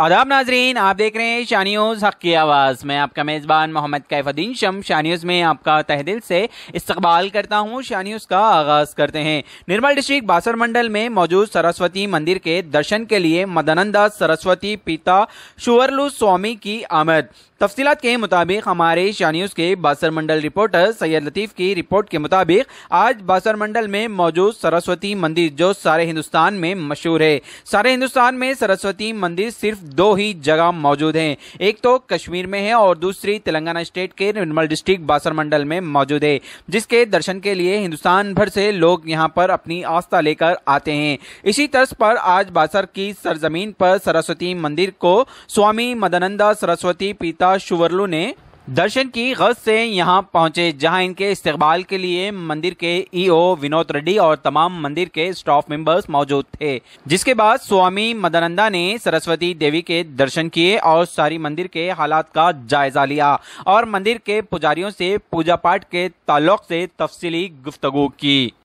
आदाब नाजरीन आप देख रहे हैं शानियोज़ हक की आवाज़ मैं आपका मेज़बान मोहम्मद कैफुद्दीन शम शानियोज़ में आपका तहदिल से इस्तकबाल करता हूँ शानियोज़ का आगाज़ करते हैं निर्मल डिस्ट्रिक्ट बासर मंडल में मौजूद सरस्वती मंदिर के दर्शन के लिए मदनंदा सरस्वती पिता शुअरलू स्वामी की आमद तफसीत के मुताबिक हमारे शानियोज़ के बासर मंडल रिपोर्टर सैयद लतीफ़ की रिपोर्ट के मुताबिक आज बासर मंडल में मौजूद सरस्वती मंदिर जो सारे हिंदुस्तान में मशहूर है सारे हिंदुस्तान में सरस्वती मंदिर सिर्फ दो ही जगह मौजूद हैं एक तो कश्मीर में है और दूसरी तेलंगाना स्टेट के निर्मल डिस्ट्रिक्ट बासर मंडल में मौजूद है जिसके दर्शन के लिए हिंदुस्तान भर से लोग यहाँ पर अपनी आस्था लेकर आते हैं इसी तर्ज पर आज बासर की सरजमीन पर सरस्वती मंदिर को स्वामी मदनंदा सरस्वती पिता शुवरलू ने दर्शन की गज से यहां पहुंचे जहां इनके इस्तेबाल के लिए मंदिर के ईओ e विनोद रेड्डी और तमाम मंदिर के स्टाफ मेंबर्स मौजूद थे जिसके बाद स्वामी मदानंदा ने सरस्वती देवी के दर्शन किए और सारी मंदिर के हालात का जायजा लिया और मंदिर के पुजारियों से पूजा पाठ के ताल्लुक से तफसीली गुफ्तगु की